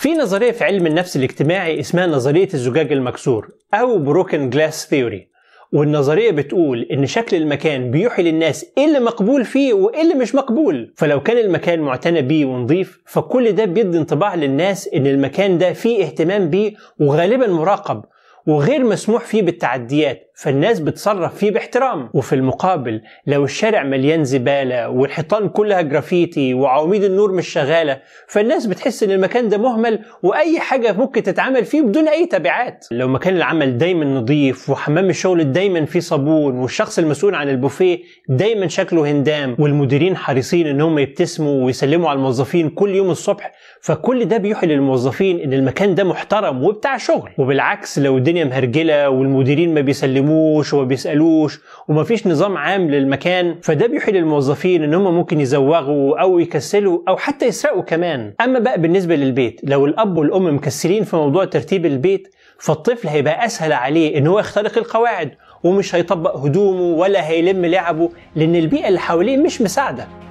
في نظرية في علم النفس الاجتماعي اسمها نظرية الزجاج المكسور أو بروكن جلاس ثيوري والنظرية بتقول إن شكل المكان بيوحي للناس إيه اللي مقبول فيه وإيه اللي مش مقبول فلو كان المكان معتنى بيه ونظيف فكل ده بيدي انطباع للناس إن المكان ده فيه اهتمام بيه وغالبا مراقب وغير مسموح فيه بالتعديات فالناس بتصرف فيه باحترام وفي المقابل لو الشارع مليان زبالة والحيطان كلها جرافيتي وعواميد النور مش شغالة فالناس بتحس ان المكان ده مهمل واي حاجة ممكن تتعمل فيه بدون اي تبعات لو مكان العمل دايما نظيف وحمام الشغل دايما فيه صابون والشخص المسؤول عن البوفيه دايما شكله هندام والمديرين حريصين ان هم يبتسموا ويسلموا على الموظفين كل يوم الصبح فكل ده بيوحي للموظفين ان المكان ده محترم وبتاع شغل وبالعكس لو الدنيا مهرجله والمديرين ما بيسلموا بيكلموش وما بيسالوش ومفيش نظام عام للمكان فده بيحيل الموظفين ان هم ممكن يزوغوا او يكسلوا او حتى يسرقوا كمان اما بقى بالنسبه للبيت لو الاب والام مكسلين في موضوع ترتيب البيت فالطفل هيبقى اسهل عليه ان هو يخترق القواعد ومش هيطبق هدومه ولا هيلم لعبه لان البيئه اللي حواليه مش مساعده